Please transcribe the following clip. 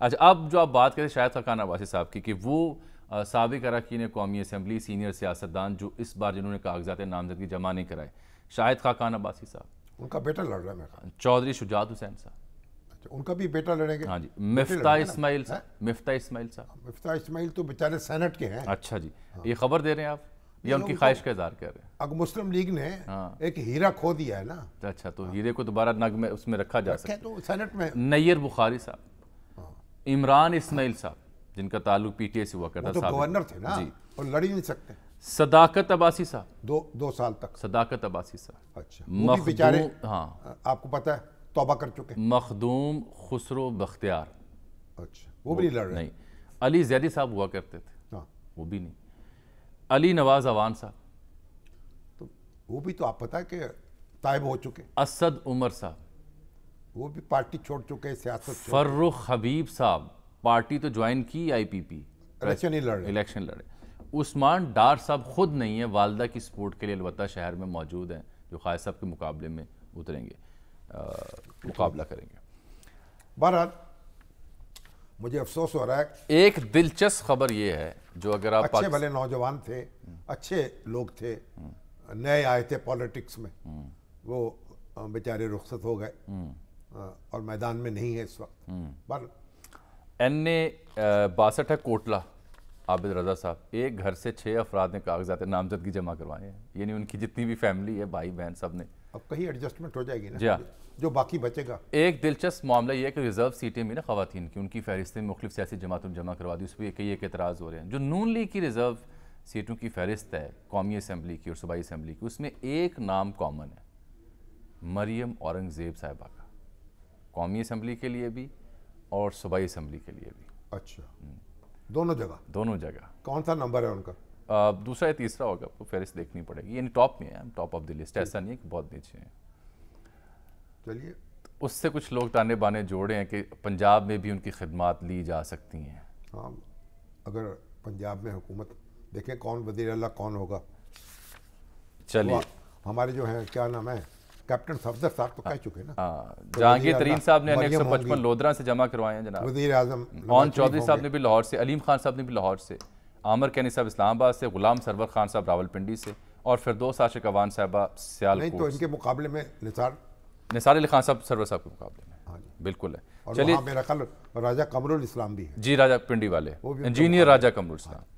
अच्छा अब जो आप बात करें शायद खकान अबासी साहब की कि वो सबक अरकान कौमी असम्बली सीनियर सियासतदान जो इस बार जिन्होंने कागजात नामजदगी जमा नहीं कराए शाहिद खाकान अब्बासी साहब उनका बेटा लड़ रहा है चौधरी शुजात हुसैन साहब अच्छा उनका भी बेटा लड़ेंगे हाँ जी मिफ्ता इस्माइल साहब मिफ्ता इस्माइल साहब मिफ्ता इस्माइल तो बेचारे सैनट के हैं अच्छा जी हाँ। ये खबर दे रहे हैं आप या उनकी ख्वाहिश का इजहार कर रहे हैं अगर मुस्लिम लीग ने हाँ। एक हीरा खो दिया है ना अच्छा तो हीरे को दोबारा नग में उसमें रखा जा सकता है तो में नैयर बुखारी साहब इमरान इसमाइल साहब जिनका ताल्लुक पीटीए से हुआ करता था तो गवर्नर थे ना जी और लड़ी नहीं सकते सदाकत अबासी साहब दो दो साल तक सदाकत अबासी साहब अच्छा बेचारे हाँ आपको पता है तोबा कर चुके मखदूम खुसरो बख्तियार अच्छा वो, भी नहीं लड़ रहे नहीं अली जैदी साहब हुआ करते थे हाँ। वो भी नहीं अली नवाज अवान साहब तो वो भी तो आप पता है कि तायब हो चुके असद उमर साहब वो भी पार्टी छोड़ चुके हैं सियासत फर्रुख हबीब साहब पार्टी तो ज्वाइन की आईपीपी इलेक्शन ही लड़े इलेक्शन लड़े उस्मान डार साहब खुद नहीं है वालदा की सपोर्ट के लिए अलबत्ता शहर में मौजूद हैं जो ख़ायद साहब के मुकाबले में उतरेंगे आ, मुकाबला करेंगे बहरहाल मुझे अफसोस हो रहा है एक दिलचस्प खबर यह है जो अगर आप अच्छे भले नौजवान थे अच्छे लोग थे नए आए थे पॉलिटिक्स में हम्म। वो बेचारे रुख्सत हो गए हम्म। हाँ, और मैदान में नहीं है इस वक्त हम्म। एन ए बासठ है कोटला आबिद रजा साहब एक घर से छः अफराद ने कागजात नामजदगी जमा करवाए हैं यानी उनकी जितनी भी फैमिली है भाई बहन सब ने अब कहीं एडजस्टमेंट हो जाएगी ना जी हाँ। जो बाकी बचेगा एक दिलचस्प मामला यह है कि रिजर्व सीटें भी ना खातन की उनकी फहरिस्त में मुख्तु सियासी जमातों ने जमा करवा दी उस पर कई एक एतराज़ हो रहे हैं जो नून लीग की रिजर्व सीटों की फहरिस्त है कौमी असम्बली की और सूबाई असम्बली की उसमें एक नाम कॉमन है मरियम औरंगज़ेब साहिबा का कौमी असम्बली के लिए भी और सूबाई असम्बली के लिए भी अच्छा दोनों जगह दोनों जगह कौन सा नंबर है उनका आ, दूसरा या तीसरा होगा आपको फहरिस्त देखनी पड़ेगी यानी टॉप में है टॉप ऑफ द लिस्ट ऐसा नहीं है कि बहुत नीचे हैं चलिए उससे कुछ लोग ताने बाने जोड़े हैं कि पंजाब में भी उनकी खदमात ली जा सकती हैं हाँ अगर पंजाब में हुकूमत देखें कौन वजीर अला कौन होगा चलिए हमारे जो हैं क्या नाम है कैप्टन सफदर साहब तो कह चुके ना हाँ, तो जहांगीर तरीन साहब ने एक सौ पचपन लोधरा से जमा करवाए हैं जनाब वजीर आजम मोहन चौधरी साहब ने भी लाहौर से अलीम खान साहब ने भी लाहौर से आमर कैनी साहब इस्लामाबाद से गुलाम सरवर खान साहब रावलपिंडी से और फिर दो साशिक अवान साहबा सियाल नहीं तो इनके मुकाबले में निसार निसार अली खान साहब सरवर साहब के मुकाबले में हाँ बिल्कुल है चलिए मेरा कल राजा कमरुल इस्लाम भी है जी राजा पिंडी वाले इंजीनियर राजा कमरुल इस्लाम